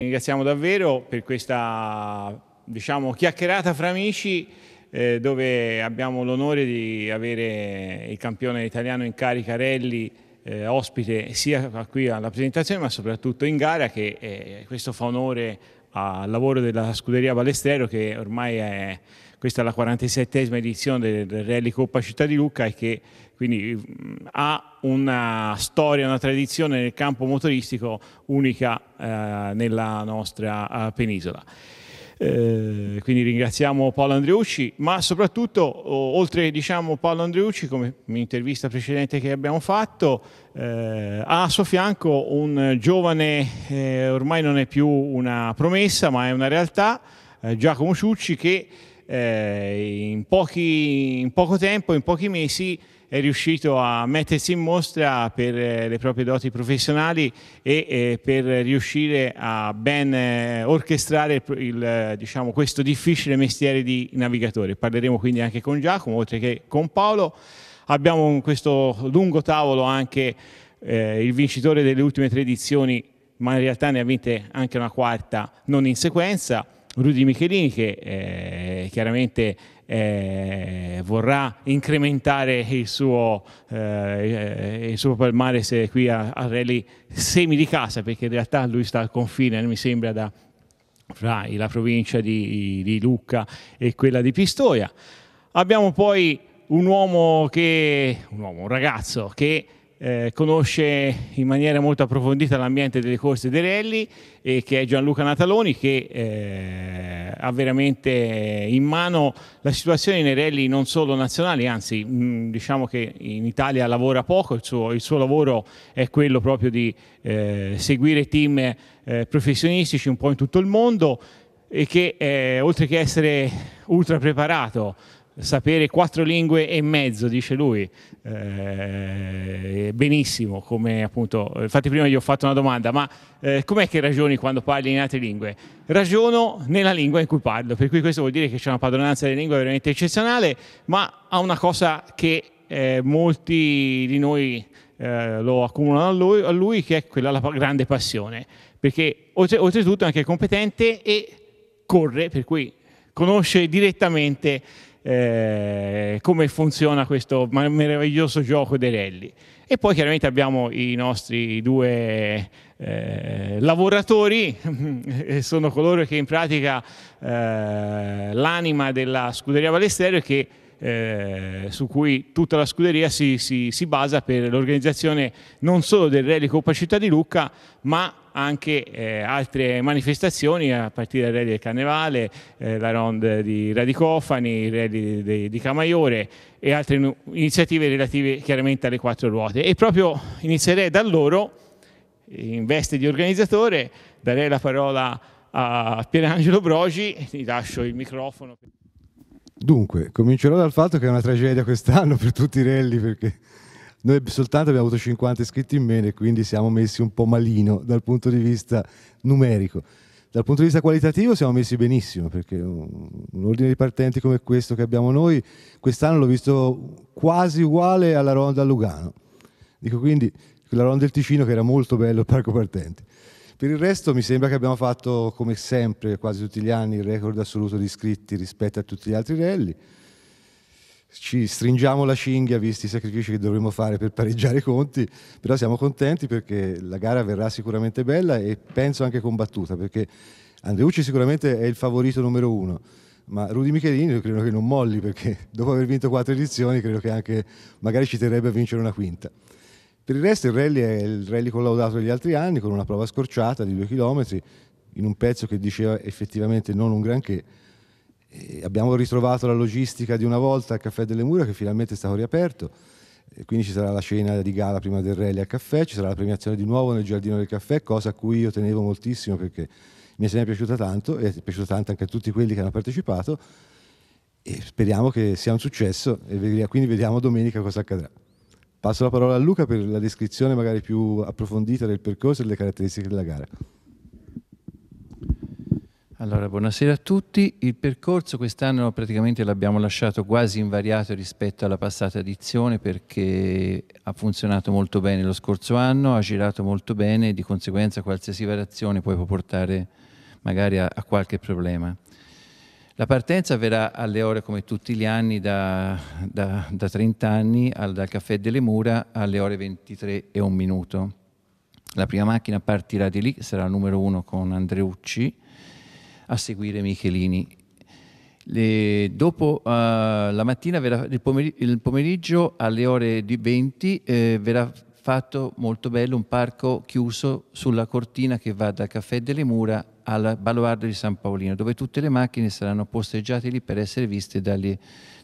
Ringraziamo davvero per questa diciamo, chiacchierata fra amici eh, dove abbiamo l'onore di avere il campione italiano in carica Relli eh, ospite sia qui alla presentazione ma soprattutto in gara che eh, questo fa onore al lavoro della scuderia Balestrero che ormai è questa è la 47esima edizione del Rally Coppa Città di Lucca e che quindi ha una storia, una tradizione nel campo motoristico unica eh, nella nostra eh, penisola. Eh, quindi ringraziamo Paolo Andreucci, ma soprattutto oltre diciamo, Paolo Andreucci, come l'intervista precedente che abbiamo fatto, eh, ha a suo fianco un giovane, eh, ormai non è più una promessa, ma è una realtà, eh, Giacomo Ciucci, che eh, in, pochi, in, poco tempo, in pochi mesi, è riuscito a mettersi in mostra per eh, le proprie doti professionali e eh, per riuscire a ben eh, orchestrare il, diciamo, questo difficile mestiere di navigatore. Parleremo quindi anche con Giacomo, oltre che con Paolo. Abbiamo in questo lungo tavolo anche eh, il vincitore delle ultime tre edizioni, ma in realtà ne ha vinte anche una quarta non in sequenza Rudy Michelini che eh, chiaramente eh, vorrà incrementare il suo, eh, il suo palmare se qui a, a Rally semi di casa perché in realtà lui sta al confine, mi sembra, da, fra la provincia di, di Lucca e quella di Pistoia. Abbiamo poi un uomo che, un, uomo, un ragazzo che eh, conosce in maniera molto approfondita l'ambiente delle corse dei rally e eh, che è Gianluca Nataloni che eh, ha veramente in mano la situazione nei rally non solo nazionali, anzi mh, mm, diciamo che in Italia lavora poco, il suo, il suo lavoro è quello proprio di eh, seguire team eh, professionistici un po' in tutto il mondo e che oltre che essere ultra preparato sapere quattro lingue e mezzo, dice lui, eh, benissimo, come appunto, infatti prima gli ho fatto una domanda, ma eh, com'è che ragioni quando parli in altre lingue? Ragiono nella lingua in cui parlo, per cui questo vuol dire che c'è una padronanza delle lingue veramente eccezionale, ma ha una cosa che eh, molti di noi eh, lo accumulano a lui, a lui, che è quella la grande passione, perché oltretutto è anche competente e corre, per cui conosce direttamente eh, come funziona questo meraviglioso gioco dei rally. E poi chiaramente abbiamo i nostri due eh, lavoratori, sono coloro che in pratica eh, l'anima della scuderia Balesterio che eh, su cui tutta la scuderia si, si, si basa per l'organizzazione non solo del Rally Coppa Città di Lucca, ma anche eh, altre manifestazioni a partire dal rally del Carnevale, eh, la ronde di Radicofani, il rally di, di, Camaiore e altre iniziative relative chiaramente alle quattro ruote. E proprio inizierei da loro, in veste di organizzatore, darei la parola a Pierangelo Brogi, ti lascio il microfono. Dunque, comincerò dal fatto che è una tragedia quest'anno per tutti i rally perché noi soltanto abbiamo avuto 50 iscritti in meno e quindi siamo messi un po' malino dal punto di vista numerico. Dal punto di vista qualitativo siamo messi benissimo perché un ordine di partenti come questo che abbiamo noi quest'anno l'ho visto quasi uguale alla ronda a Lugano. Dico quindi la ronda del Ticino che era molto bello il parco partenti. Per il resto mi sembra che abbiamo fatto come sempre, quasi tutti gli anni, il record assoluto di iscritti rispetto a tutti gli altri rally. Ci stringiamo la cinghia visti i sacrifici che dovremo fare per pareggiare i conti, però siamo contenti perché la gara verrà sicuramente bella e penso anche combattuta perché Andreucci sicuramente è il favorito numero uno ma Rudy Michelini io credo che non molli perché dopo aver vinto quattro edizioni credo che anche magari ci terrebbe a vincere una quinta. Per il resto il rally è il rally collaudato degli altri anni con una prova scorciata di due chilometri in un pezzo che diceva effettivamente non un granché. E eh, abbiamo ritrovato la logistica di una volta al Caffè delle Mura che finalmente è stato riaperto, e eh, quindi ci sarà la cena di gala prima del rally al caffè, ci sarà la premiazione di nuovo nel giardino del caffè, cosa a cui io tenevo moltissimo perché mi è sempre piaciuta tanto e è piaciuta tanto anche a tutti quelli che hanno partecipato e speriamo che sia un successo e quindi vediamo domenica cosa accadrà. Passo la parola a Luca per la descrizione magari più approfondita del percorso e delle caratteristiche della gara. Allora, buonasera a tutti. Il percorso quest'anno praticamente l'abbiamo lasciato quasi invariato rispetto alla passata edizione perché ha funzionato molto bene lo scorso anno, ha girato molto bene e di conseguenza qualsiasi variazione può portare magari a, a qualche problema. La partenza verrà alle ore come tutti gli anni da, da, da 30 anni al, dal caffè delle mura alle ore 23 e un minuto. La prima macchina partirà di lì, sarà il numero uno con Andreucci, a seguire Michelini. Le, dopo uh, la mattina, verrà, il, pomeriggio alle ore 20 eh, verrà fatto molto bello, un parco chiuso sulla cortina che va dal Caffè delle Mura al baluardo di San Paolino, dove tutte le macchine saranno posteggiate lì per essere viste dagli,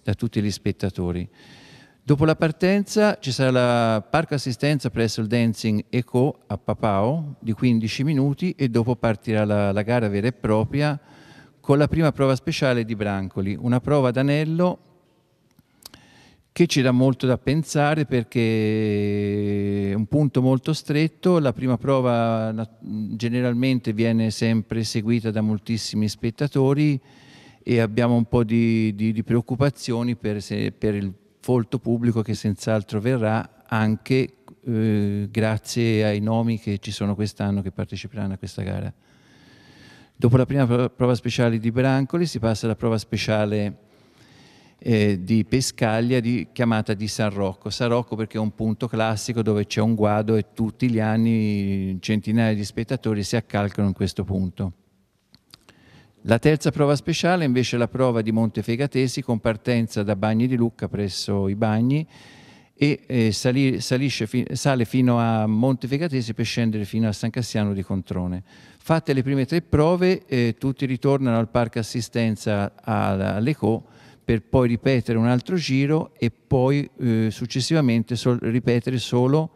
da tutti gli spettatori. Dopo la partenza ci sarà la parco assistenza presso il Dancing Eco a Papao di 15 minuti e dopo partirà la, la gara vera e propria con la prima prova speciale di Brancoli, una prova ad anello che ci dà molto da pensare perché è un punto molto stretto, la prima prova mm, generalmente viene sempre seguita da moltissimi spettatori e abbiamo un po' di, di, di preoccupazioni per, se, per, il folto pubblico che senz'altro verrà anche eh, grazie ai nomi che ci sono quest'anno che parteciperanno a questa gara. Dopo la prima prova speciale di Brancoli si passa alla prova speciale eh, di Pescaglia di, chiamata di San Rocco. San Rocco perché è un punto classico dove c'è un guado e tutti gli anni centinaia di spettatori si accalcano in questo punto. La terza prova speciale invece è la prova di Monte Fegatesi con partenza da Bagni di Lucca presso i Bagni e eh, sali, salisce, fi, sale fino a Monte Fegatesi per scendere fino a San Cassiano di Controne. Fatte le prime tre prove eh, tutti ritornano al parco assistenza all'Eco per poi ripetere un altro giro e poi eh, successivamente sol ripetere solo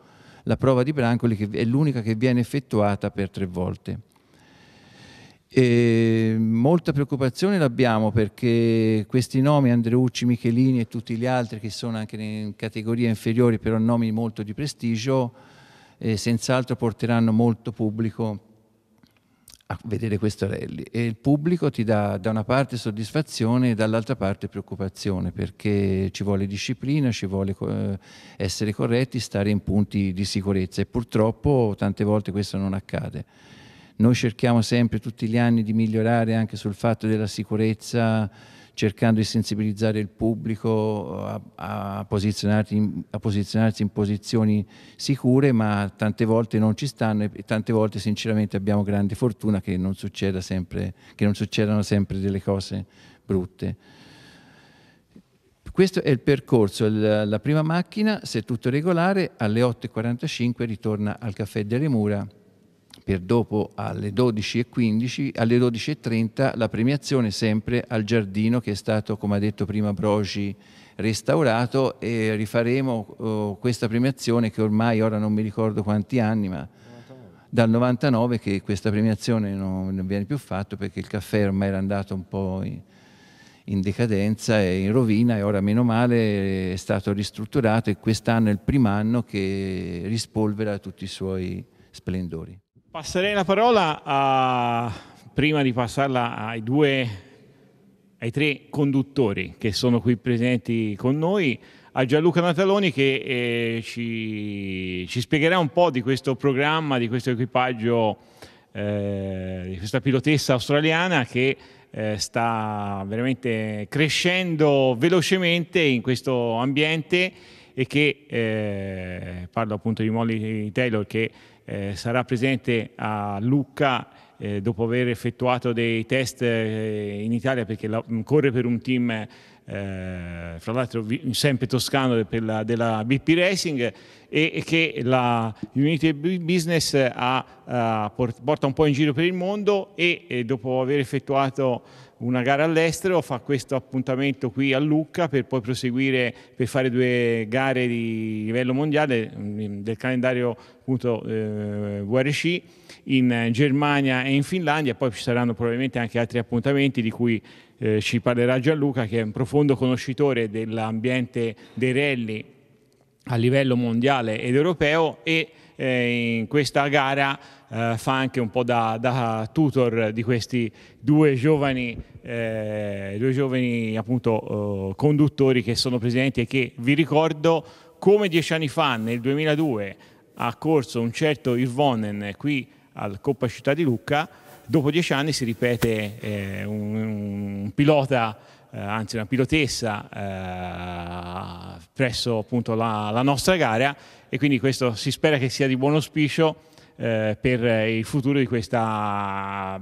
la prova di Brancoli che è l'unica che viene effettuata per tre volte. E molta preoccupazione l'abbiamo perché questi nomi, Andreucci, Michelini e tutti gli altri che sono anche in categorie inferiori, però nomi molto di prestigio, eh, senz'altro porteranno molto pubblico a vedere questo rally e il pubblico ti dà da una parte soddisfazione e dall'altra parte preoccupazione perché ci vuole disciplina, ci vuole eh, essere corretti, stare in punti di sicurezza e purtroppo tante volte questo non accade. Noi cerchiamo sempre tutti gli anni di migliorare anche sul fatto della sicurezza cercando di sensibilizzare il pubblico eh, a, a, posizionarsi in, a, posizionarsi in, posizioni sicure, ma tante volte non ci stanno e tante volte sinceramente abbiamo grande fortuna che non, sempre, che non succedano sempre delle cose brutte. Questo è il percorso, la prima macchina, se tutto regolare, alle 8.45 ritorna al Caffè delle Mura per dopo alle 12.15, alle 12.30 la premiazione sempre al giardino che è stato, come ha detto prima Brogi, restaurato e rifaremo oh, questa premiazione che ormai, ora non mi ricordo quanti anni, ma dal 99 che questa premiazione non, non viene più fatta perché il caffè ormai era andato un po' in, in decadenza e in rovina e ora meno male è stato ristrutturato e quest'anno è il primo anno che rispolvera tutti i suoi splendori. Passerei la parola a, prima di passarla ai due, ai tre conduttori che sono qui presenti con noi, a Gianluca Nataloni che eh, ci, ci, spiegherà un po' di questo programma, di questo equipaggio, eh, di questa pilotessa australiana che eh, sta veramente crescendo velocemente in questo ambiente e che, eh, parlo appunto di Molly Taylor, che eh, sarà presente a Lucca eh, dopo aver effettuato dei test eh, in Italia perché la, corre per un team eh, fra l'altro sempre toscano della, della BP Racing e che la Unity Business ha, ha eh, porta un po' in giro per il mondo e, e dopo aver effettuato una gara all'estero, fa questo appuntamento qui a Lucca per poi proseguire per fare due gare di livello mondiale mm, del calendario appunto eh, VRC in Germania e in Finlandia, poi ci saranno probabilmente anche altri appuntamenti di cui eh, ci parlerà Gianluca che è un profondo conoscitore dell'ambiente dei rally a livello mondiale ed europeo e eh, in questa gara eh, fa anche un po' da, da, tutor di questi due giovani, eh, due giovani appunto, eh, conduttori che sono presenti e che vi ricordo come dieci anni fa nel 2002 ha corso un certo Irvonen qui al Coppa Città di Lucca dopo dieci anni si ripete eh, un, un pilota, eh, anzi una pilotessa eh, presso appunto la, la, nostra gara e quindi questo si spera che sia di buon auspicio eh, per il futuro di questa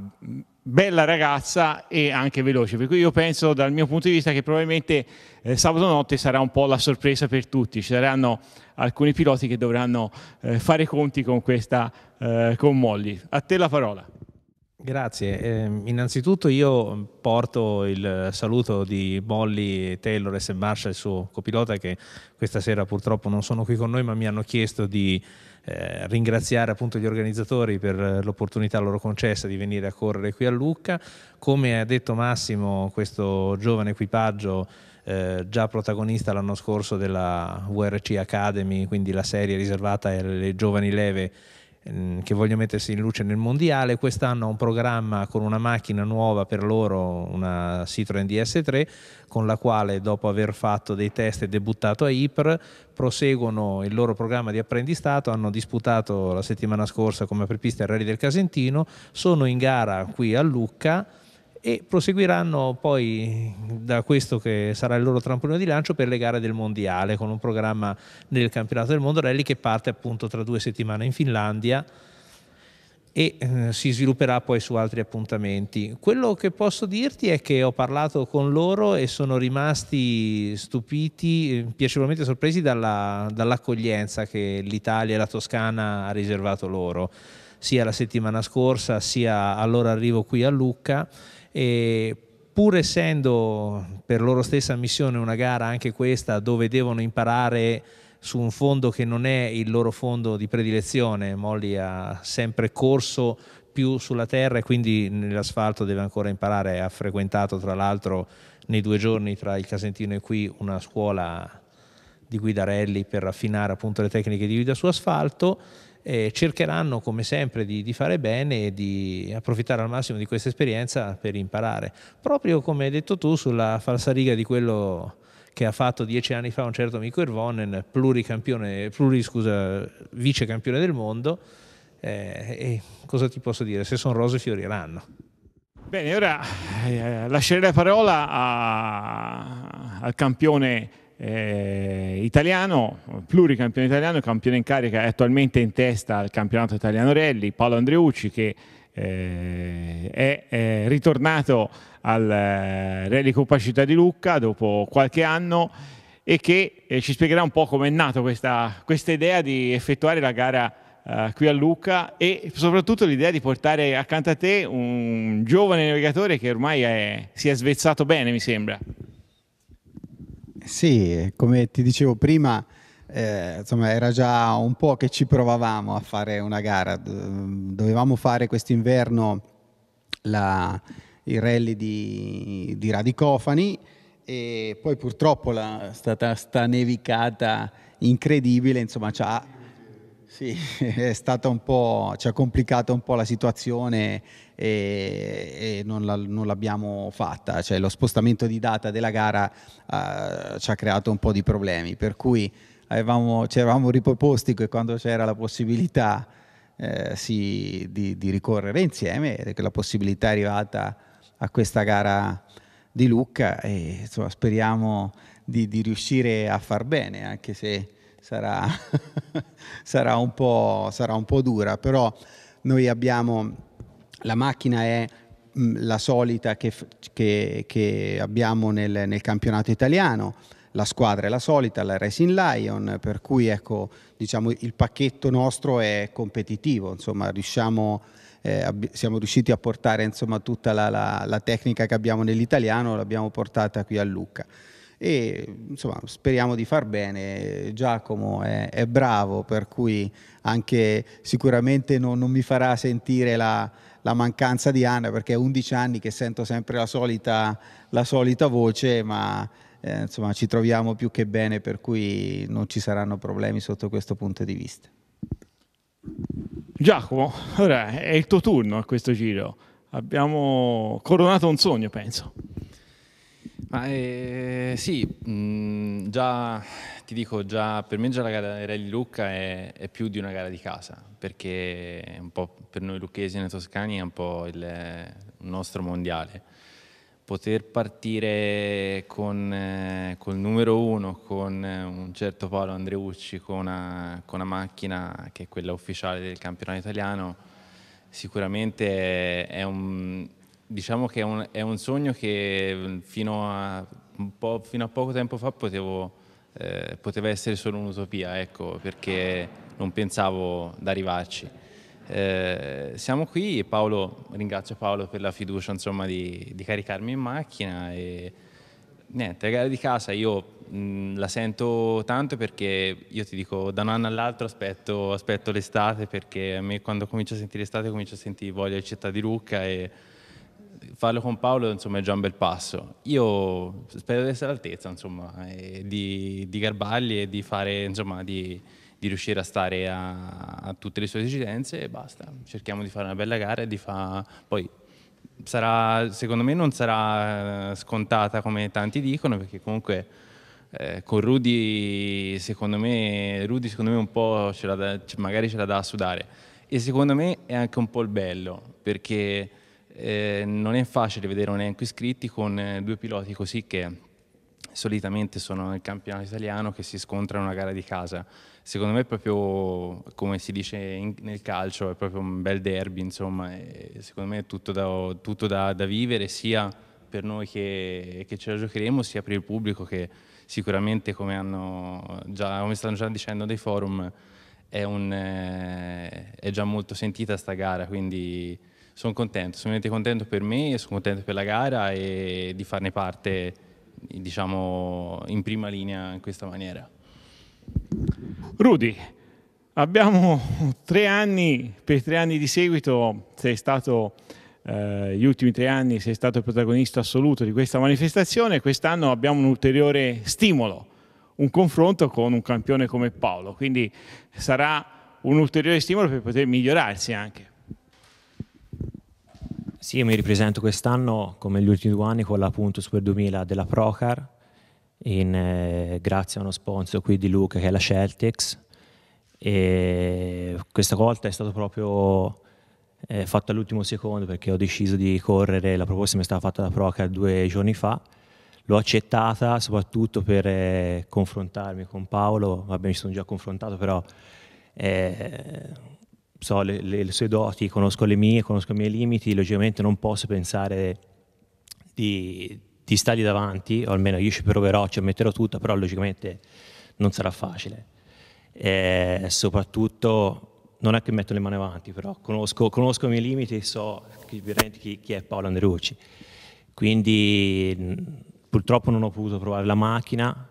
bella ragazza e anche veloce. Per cui io penso dal mio punto di vista che probabilmente eh, sabato notte sarà un po' la sorpresa per tutti. Ci saranno alcuni piloti che dovranno eh, fare conti con questa eh, con Molly. A te la parola. Grazie. Eh, innanzitutto io porto il saluto di Molly Taylor e Sam Marshall, il suo copilota, che questa sera purtroppo non sono qui con noi, ma mi hanno chiesto di eh, ringraziare appunto gli organizzatori per l'opportunità loro concessa di venire a correre qui a Lucca. Come ha detto Massimo, questo giovane equipaggio eh, già protagonista l'anno scorso della VRC Academy, quindi la serie riservata alle giovani leve Ehm, che voglio mettersi in luce nel mondiale. Quest'anno ha un programma con una macchina nuova per loro, una Citroën DS3, con la quale dopo aver fatto dei test e debuttato a Ypres, proseguono il loro programma di apprendistato, hanno disputato la settimana scorsa come apripista il Rally del Casentino, sono in gara qui a Lucca e proseguiranno poi da questo che sarà il loro trampolino di lancio per le gare del mondiale con un programma nel campionato del mondo rally che parte appunto tra due settimane in Finlandia e eh, si svilupperà poi su altri appuntamenti. Quello che posso dirti è che ho parlato con loro e sono rimasti stupiti, eh, piacevolmente sorpresi dall'accoglienza dall che l'Italia e la Toscana ha riservato loro sia la settimana scorsa sia allora arrivo qui a Lucca e pur essendo per loro stessa missione una gara anche questa dove devono imparare su un fondo che non è il loro fondo di predilezione, Molly ha sempre corso più sulla terra e quindi nell'asfalto deve ancora imparare, ha frequentato tra l'altro nei due giorni tra il Casentino e qui una scuola di guidarelli per affinare appunto le tecniche di guida su asfalto eh, cercheranno come sempre di, di, fare bene e di approfittare al massimo di questa esperienza per imparare. Proprio come hai detto tu sulla falsariga di quello che ha fatto dieci anni fa un certo amico Irvonen, pluricampione, pluri, scusa, vicecampione del mondo, eh, e cosa ti posso dire? Se sono rose fioriranno. Bene, ora eh, lascerei la parola a, al campione eh, italiano, pluricampione italiano, campione in carica, è attualmente in testa al campionato italiano rally, Paolo Andreucci che eh, è, è, ritornato al eh, Rally Coppa Città di Lucca dopo qualche anno e che eh, ci spiegherà un po' come è nata questa, questa, idea di effettuare la gara Uh, qui a Lucca e soprattutto l'idea di portare accanto a te un giovane navigatore che ormai è, si è svezzato bene, mi sembra. Sì, come ti dicevo prima, eh, insomma, era già un po' che ci provavamo a fare una gara. Dovevamo fare quest'inverno la, il rally di, di Radicofani e poi purtroppo la, è stata sta nevicata incredibile, insomma, ci ha sì, è stata un po', ci ha complicato un po' la situazione e, e non, la, non, l'abbiamo fatta, cioè lo spostamento di data della gara uh, ci ha creato un po' di problemi, per cui avevamo, ci eravamo riproposti che quando c'era la possibilità eh, sì, di, di, ricorrere insieme, che la possibilità è arrivata a questa gara di Lucca e insomma, speriamo di, di riuscire a far bene, anche se sarà, sarà, un sarà, un po', dura, però noi abbiamo, la macchina è mm, la solita che, che, che abbiamo nel, nel campionato italiano, la squadra è la solita, la Racing Lion, per cui ecco, diciamo, il pacchetto nostro è competitivo, insomma, riusciamo, eh, siamo riusciti a portare insomma, tutta la, la, la, tecnica che abbiamo nell'italiano, l'abbiamo portata qui a Lucca e insomma speriamo di far bene. Giacomo è, è bravo, per cui anche sicuramente non, non mi farà sentire la, la, mancanza di Anna perché è 11 anni che sento sempre la solita, la solita voce, ma eh, insomma ci troviamo più che bene, per cui non ci saranno problemi sotto questo punto di vista. Giacomo, ora è il tuo turno a questo giro. Abbiamo coronato un sogno, penso. Ma eh, sì, mh, mm, già ti dico, già, per me già la gara di Rally Lucca è, è, più di una gara di casa, perché un po per noi lucchesi e toscani è un po' il, il nostro mondiale. Poter partire con eh, col numero uno, con eh, un certo Paolo Andreucci, con una, con una macchina che è quella ufficiale del campionato italiano, sicuramente è, è un diciamo che è un, è un, sogno che mm, fino a, fino a poco tempo fa potevo, eh, poteva essere solo un'utopia, ecco, perché non pensavo di arrivarci. Eh, siamo qui e Paolo, ringrazio Paolo per la fiducia insomma, di, di, caricarmi in macchina e niente, la gara di casa io mh, mm, la sento tanto perché io ti dico da un anno all'altro aspetto, aspetto l'estate perché a me quando comincio a sentire l'estate comincio a sentire voglia di città di Lucca e farlo con Paolo insomma, è già un bel passo. Io spero di essere all'altezza insomma, di, di garbarli e di, fare, insomma, di, di riuscire a stare a, a, tutte le sue esigenze e basta. Cerchiamo di fare una bella gara e di fare... Poi sarà, secondo me non sarà eh, scontata come tanti dicono perché comunque... Eh, con Rudy secondo, me, Rudy, secondo me, un po' ce da, magari ce la dà a sudare. E secondo me è anche un po' il bello, perché eh, non è facile vedere un elenco iscritti con eh, due piloti così che solitamente sono nel campionato italiano che si scontrano una gara di casa. Secondo me è proprio, come si dice in, nel calcio, è proprio un bel derby, insomma, secondo me è tutto, da, tutto da, da vivere sia per noi che, che, ce la giocheremo, sia per il pubblico che sicuramente, come, già, come stanno già dicendo dei forum, è, un, eh, è già molto sentita sta gara, quindi sono contento, sono veramente contento per me, e sono contento per la gara e di farne parte diciamo, in prima linea in questa maniera. Rudy, abbiamo tre anni, per tre anni di seguito sei stato, eh, gli ultimi tre anni sei stato il protagonista assoluto di questa manifestazione, quest'anno abbiamo un ulteriore stimolo, un confronto con un campione come Paolo, quindi sarà un ulteriore stimolo per poter migliorarsi anche. Sì, io mi ripresento quest'anno come gli ultimi due anni con la Puntus per 2000 della Procar, in, eh, grazie a uno sponsor qui di Luca che è la Celtics. E questa volta è stato proprio eh, fatto all'ultimo secondo perché ho deciso di correre, la proposta mi è stata fatta da Procar due giorni fa. L'ho accettata soprattutto per eh, confrontarmi con Paolo, vabbè mi sono già confrontato però eh, so le, le, le sue doti, conosco le mie, conosco i miei limiti, logicamente non posso pensare di, di stargli davanti, o almeno io ci proverò, ci metterò tutto, però logicamente non sarà facile. E soprattutto non è che metto le mani avanti, però conosco, conosco i miei limiti e so chi, chi, è Paolo Anderucci. Quindi purtroppo non ho potuto provare la macchina,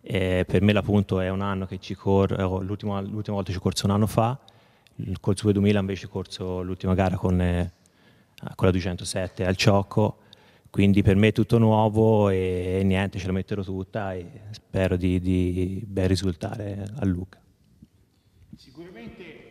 eh, per me l'appunto è un anno che ci corro, l'ultima volta ci ho corso un anno fa, il corso 2000 invece corso l'ultima gara con, eh, con la 207 al Ciocco, quindi per me è tutto nuovo e, niente, ce la metterò tutta e spero di, di ben risultare a Luca. Sicuramente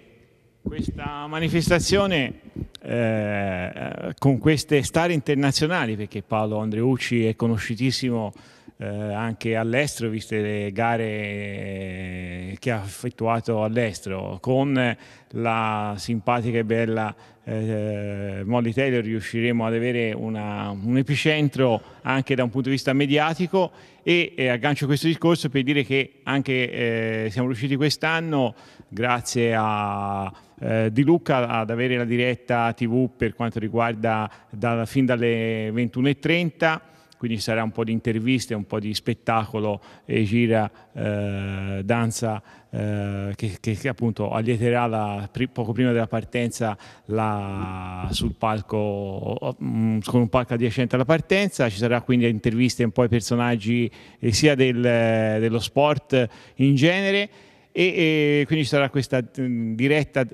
questa manifestazione eh, con queste star internazionali, perché Paolo Andreucci è conoscitissimo eh, anche all'estero, viste le gare che ha effettuato all'estero con la simpatica e bella eh, Molly Taylor riusciremo ad avere una, un epicentro anche da un punto di vista mediatico e eh, aggancio questo discorso per dire che anche eh, siamo riusciti quest'anno grazie a eh, Di Luca ad avere la diretta tv per quanto riguarda da, fin dalle 21.30 quindi sarà un po' di interviste, un po' di spettacolo e gira eh, danza eh, che, che, appunto allieterà la, poco prima della partenza la, sul palco mm, con un palco adiacente alla partenza, ci sarà quindi interviste un po' ai personaggi eh, sia del, dello sport in genere e, e quindi ci sarà questa mm, diretta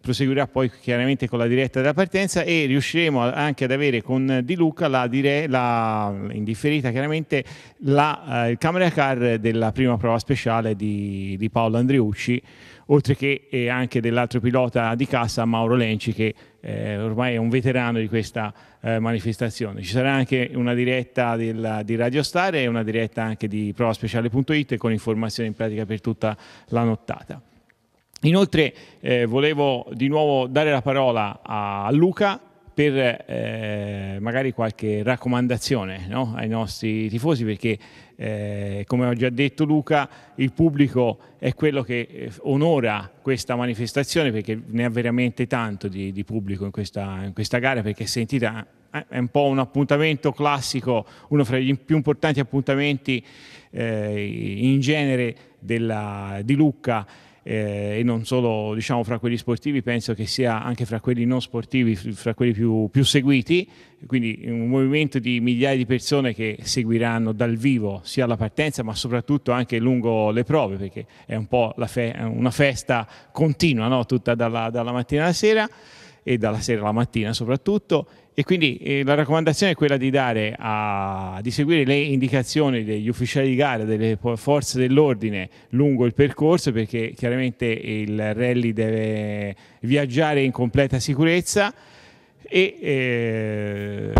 proseguirà poi chiaramente con la diretta della partenza e riusciremo anche ad avere con Di Luca la, dire, la indifferita chiaramente la, eh, il camera car della prima prova speciale di, di Paolo Andreucci oltre che eh, anche dell'altro pilota di cassa Mauro Lenci che eh, ormai è un veterano di questa eh, manifestazione. Ci sarà anche una diretta del, di Radio Star e una diretta anche di provaspeciale.it con informazioni in pratica per tutta la nottata. Inoltre eh, volevo di nuovo dare la parola a Luca per eh, magari qualche raccomandazione no? ai nostri tifosi perché eh, come ho già detto Luca il pubblico è quello che eh, onora questa manifestazione perché ne ha veramente tanto di, di pubblico in questa, in questa gara perché è sentita eh, è un po' un appuntamento classico, uno fra gli più importanti appuntamenti eh, in genere della, di Lucca eh, e non solo diciamo, fra quelli sportivi, penso che sia anche fra quelli non sportivi, fra quelli più, più seguiti, quindi un movimento di migliaia di persone che seguiranno dal vivo sia la partenza ma soprattutto anche lungo le prove perché è un po' fe- una festa continua, no? tutta dalla, dalla mattina alla sera e dalla sera alla mattina soprattutto e quindi eh, la raccomandazione è quella di, a, di seguire le indicazioni degli ufficiali di gara, delle forze dell'ordine lungo il percorso, perché chiaramente il rally deve viaggiare in completa sicurezza. E eh,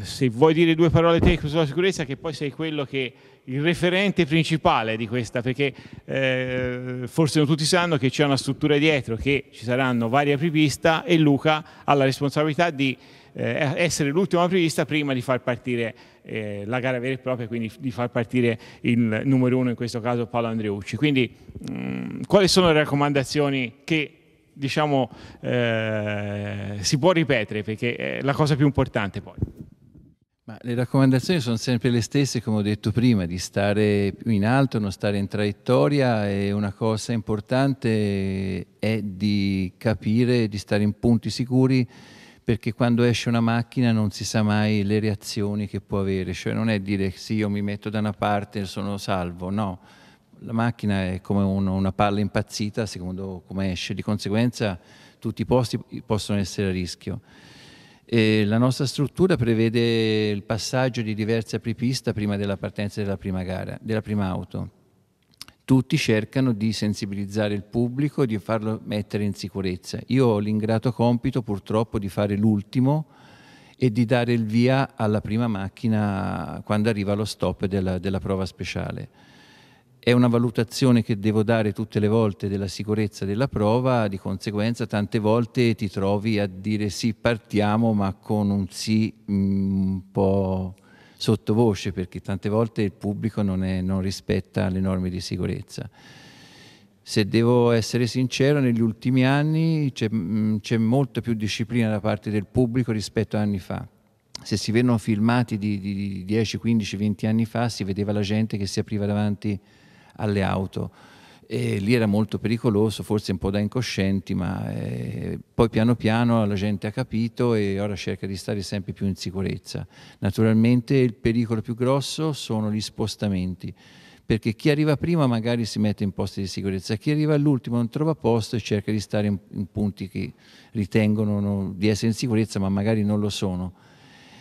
se vuoi dire due parole te sulla sicurezza, che poi sei quello che il referente principale di questa, perché eh, forse non tutti sanno che c'è una struttura dietro, che ci saranno varie apripista e Luca ha la responsabilità di eh, essere l'ultima prevista prima di far partire eh, la gara vera e propria, quindi di far partire il numero uno, in questo caso Paolo Andreucci. Quindi mh, mm, quali sono le raccomandazioni che diciamo, eh, si può ripetere perché è la cosa più importante poi? Ma le raccomandazioni sono sempre le stesse, come ho detto prima, di stare più in alto, non stare in traiettoria e una cosa importante è di capire, di stare in punti sicuri perché quando esce una macchina non si sa mai le reazioni che può avere, cioè non è dire sì io mi metto da una parte e sono salvo, no, la macchina è come uno, una palla impazzita secondo come esce, di conseguenza tutti i posti possono essere a rischio. E la nostra struttura prevede il passaggio di diverse apripista prima della partenza della prima gara, della prima auto tutti cercano di sensibilizzare il pubblico, di farlo mettere in sicurezza. Io ho l'ingrato compito purtroppo di fare l'ultimo e di dare il via alla prima macchina quando arriva lo stop della, della prova speciale. È una valutazione che devo dare tutte le volte della sicurezza della prova, di conseguenza tante volte ti trovi a dire sì partiamo ma con un sì mm, un po' sottovoce perché tante volte il pubblico non, è, non rispetta le norme di sicurezza. Se devo essere sincero, negli ultimi anni c'è, mm, molta più disciplina da parte del pubblico rispetto a anni fa se si vedono filmati di, di, 10, 15, 20 anni fa, si vedeva la gente che si apriva davanti alle auto e lì era molto pericoloso, forse un po' da incoscienti, ma eh, poi piano piano la gente ha capito e ora cerca di stare sempre più in sicurezza. Naturalmente il pericolo più grosso sono gli spostamenti, perché chi arriva prima magari si mette in posti di sicurezza, chi arriva all'ultimo non trova posto e cerca di stare in, in punti che ritengono no, di essere in sicurezza, ma magari non lo sono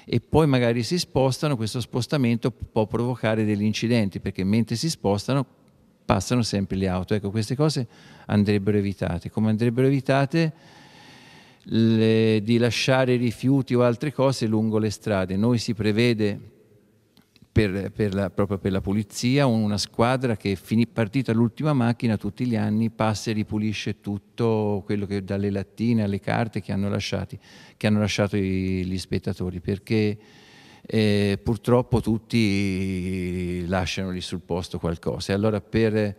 e poi magari si spostano, questo spostamento può provocare degli incidenti perché mentre si spostano passano sempre le auto. Ecco, queste cose andrebbero evitate. Come andrebbero evitate le, di lasciare rifiuti o altre cose lungo le strade. Noi si prevede per, per la, proprio per la pulizia una squadra che finì partita l'ultima macchina tutti gli anni passa e ripulisce tutto quello che dalle lattine alle carte che hanno, lasciati, che hanno lasciato i, gli spettatori perché e purtroppo tutti lasciano lì sul posto qualcosa. E allora per,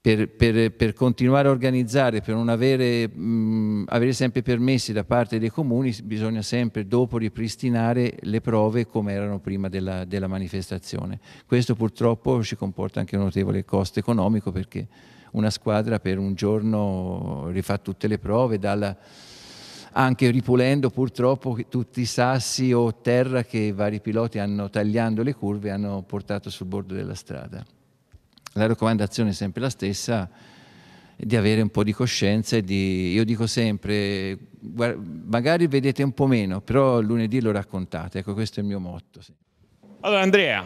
per, per, per continuare a organizzare, per non avere, mh, avere, sempre permessi da parte dei comuni, bisogna sempre dopo ripristinare le prove come erano prima della, della manifestazione. Questo purtroppo ci comporta anche un notevole costo economico perché una squadra per un giorno rifà tutte le prove dalla anche ripulendo purtroppo tutti i sassi o terra che i vari piloti hanno tagliando le curve hanno portato sul bordo della strada. La raccomandazione è sempre la stessa, di avere un po' di coscienza e di, io dico sempre, magari vedete un po' meno, però lunedì lo raccontate, ecco questo è il mio motto. Sì. Allora Andrea.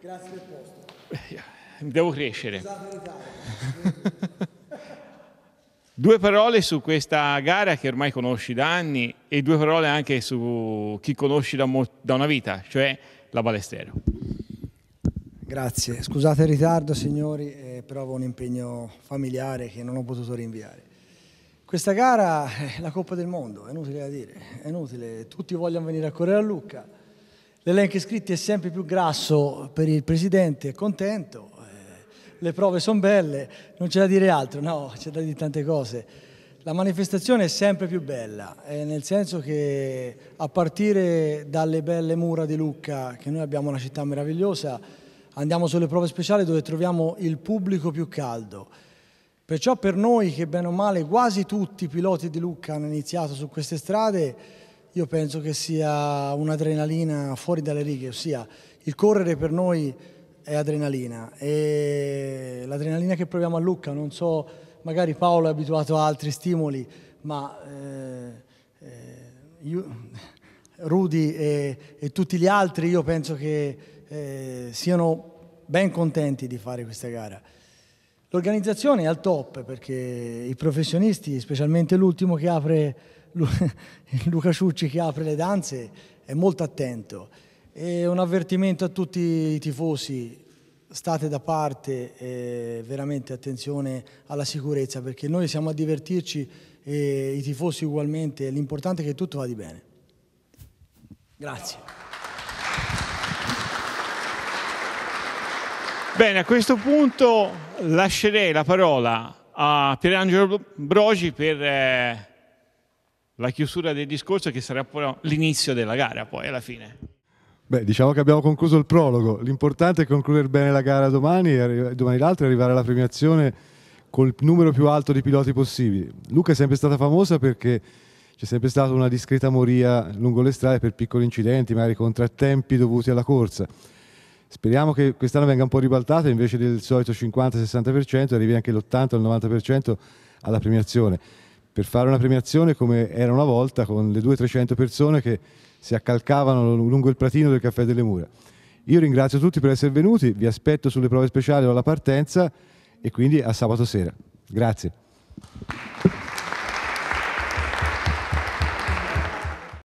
Grazie del posto. Eh, devo crescere. Due parole su questa gara che ormai conosci da anni e due parole anche su chi conosci da, da una vita, cioè la Balestero. Grazie, scusate il ritardo signori, eh, però avevo un impegno familiare che non ho potuto rinviare. Questa gara è la Coppa del Mondo, è inutile da dire, è inutile, tutti vogliono venire a correre a Lucca, l'elenco iscritti è sempre più grasso per il Presidente, è contento, le prove sono belle, non c'è da dire altro, no, c'è da dire tante cose. La manifestazione è sempre più bella, eh, nel senso che a partire dalle belle mura di Lucca, che noi abbiamo una città meravigliosa, andiamo sulle prove speciali dove troviamo il pubblico più caldo. Perciò per noi che bene o male quasi tutti i piloti di Lucca hanno iniziato su queste strade, io penso che sia un'adrenalina fuori dalle righe, ossia il correre per noi è adrenalina. E l'adrenalina che proviamo a Lucca, non so, magari Paolo è abituato a altri stimoli, ma eh, eh, Rudy e, e, tutti gli altri io penso che eh, siano ben contenti di fare questa gara. L'organizzazione è al top perché i professionisti, specialmente l'ultimo che apre, Luca Ciucci che apre le danze, è molto attento. E un avvertimento a tutti i tifosi, state da parte, eh, veramente attenzione alla sicurezza, perché noi siamo a divertirci e i tifosi ugualmente, l'importante è che tutto vada bene. Grazie. Bene, a questo punto lascerei la parola a Pierangelo Brogi per eh, la chiusura del discorso che sarà l'inizio della gara poi alla fine. Beh, diciamo che abbiamo concluso il prologo. L'importante è concludere bene la gara domani e domani l'altra e arrivare alla premiazione col numero più alto di piloti possibili. Luca è sempre stata famosa perché c'è sempre stata una discreta moria lungo le strade per piccoli incidenti, magari contrattempi dovuti alla corsa. Speriamo che quest'anno venga un po' ribaltata, invece del solito 50-60% arrivi anche l'80-90% alla premiazione. Per fare una premiazione come era una volta con le 200-300 persone che si accalcavano lungo il platino del Caffè delle Mura. Io ringrazio tutti per essere venuti, vi aspetto sulle prove speciali o alla partenza e quindi a sabato sera. Grazie.